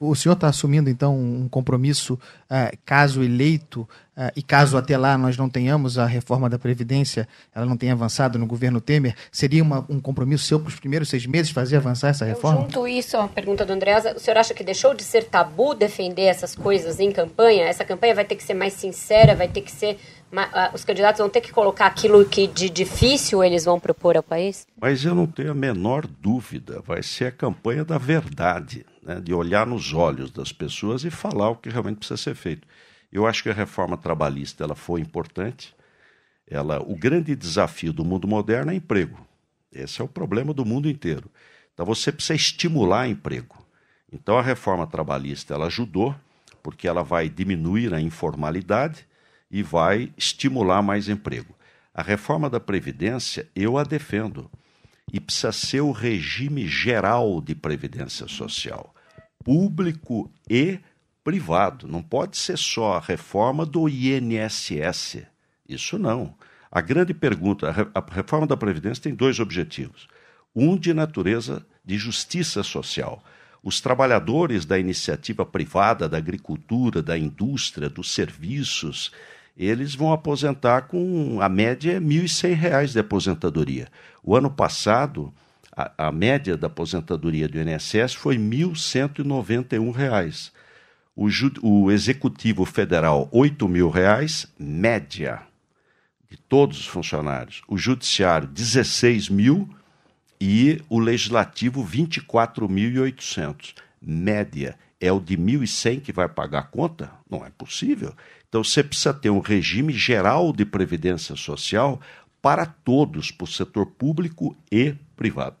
O senhor está assumindo, então, um compromisso, uh, caso eleito, uh, e caso até lá nós não tenhamos a reforma da Previdência, ela não tenha avançado no governo Temer, seria uma, um compromisso seu para os primeiros seis meses fazer avançar essa reforma? Eu junto isso a pergunta do Andréasa, o senhor acha que deixou de ser tabu defender essas coisas em campanha? Essa campanha vai ter que ser mais sincera, vai ter que ser. Uh, os candidatos vão ter que colocar aquilo que de difícil eles vão propor ao país? Mas eu não tenho a menor dúvida, vai ser a campanha da verdade né, de olhar nos olhos das pessoas e falar o que realmente precisa ser feito. Eu acho que a reforma trabalhista ela foi importante. Ela, o grande desafio do mundo moderno é emprego. Esse é o problema do mundo inteiro. Então você precisa estimular emprego. Então a reforma trabalhista ela ajudou porque ela vai diminuir a informalidade e vai estimular mais emprego. A reforma da previdência eu a defendo e precisa ser o regime geral de previdência social público e privado. Não pode ser só a reforma do INSS. Isso não. A grande pergunta, a reforma da Previdência tem dois objetivos. Um de natureza de justiça social. Os trabalhadores da iniciativa privada, da agricultura, da indústria, dos serviços, eles vão aposentar com a média é R$ 1.100 de aposentadoria. O ano passado, a, média da aposentadoria do INSS foi R$ 1.191. O, o Executivo Federal, R$ 8.000, média de todos os funcionários. O Judiciário, R$ 16.000 e o Legislativo, R$ 24.800, média. É o de 1.100 que vai pagar a conta? Não é possível. Então você precisa ter um regime geral de previdência social para todos, para o setor público e privado.